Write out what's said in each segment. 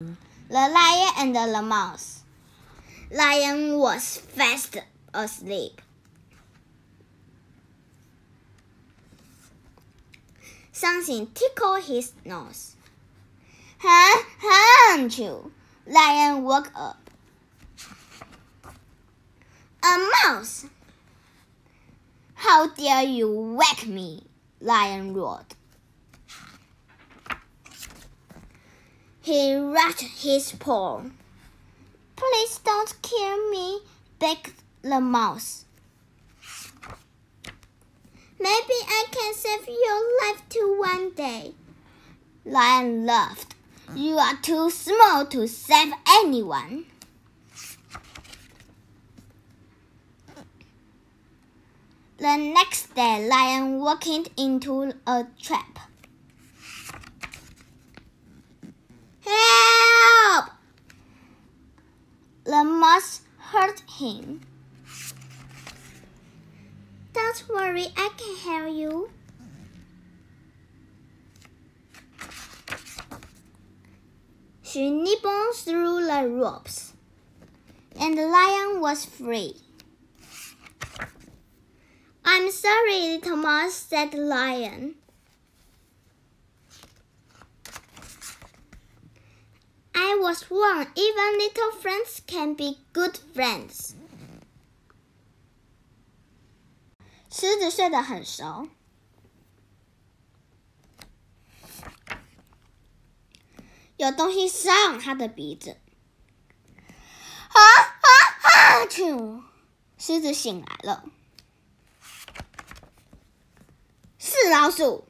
The Lion and the Mouse. Lion was fast asleep. Something tickled his nose. Huh? Aren't you? Lion woke up. A mouse! How dare you wake me? Lion roared. He wrapped his paw. Please don't kill me, begged the mouse. Maybe I can save your life too one day. Lion laughed. You are too small to save anyone. The next day, Lion walked into a trap. him. Don't worry, I can help you. She nibbled through the ropes, and the lion was free. I'm sorry, little mouse," said the lion. Was w n e Even little friends can be good friends. 狮子睡得很熟，有东西塞到它的鼻子。啊啊啊！去！狮子醒来了，是老鼠。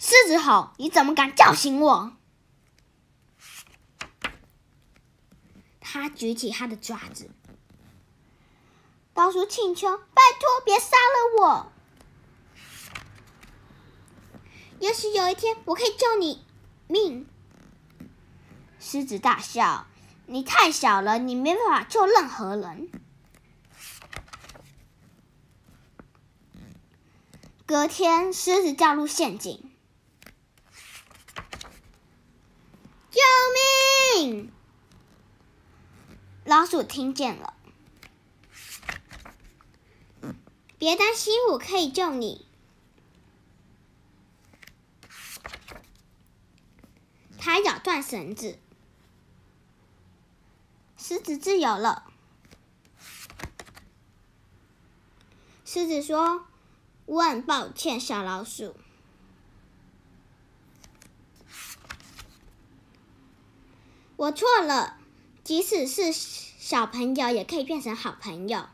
狮子，吼：“你怎么敢叫醒我？他举起他的爪子，老鼠请求：“拜托，别杀了我！也许有一天我可以救你命。”狮子大笑：“你太小了，你没办法救任何人。”隔天，狮子掉入陷阱。听见了，别担心，我可以救你。他咬断绳子，狮子自由了。狮子说：“很抱歉，小老鼠，我错了，即使是。”小朋友也可以变成好朋友。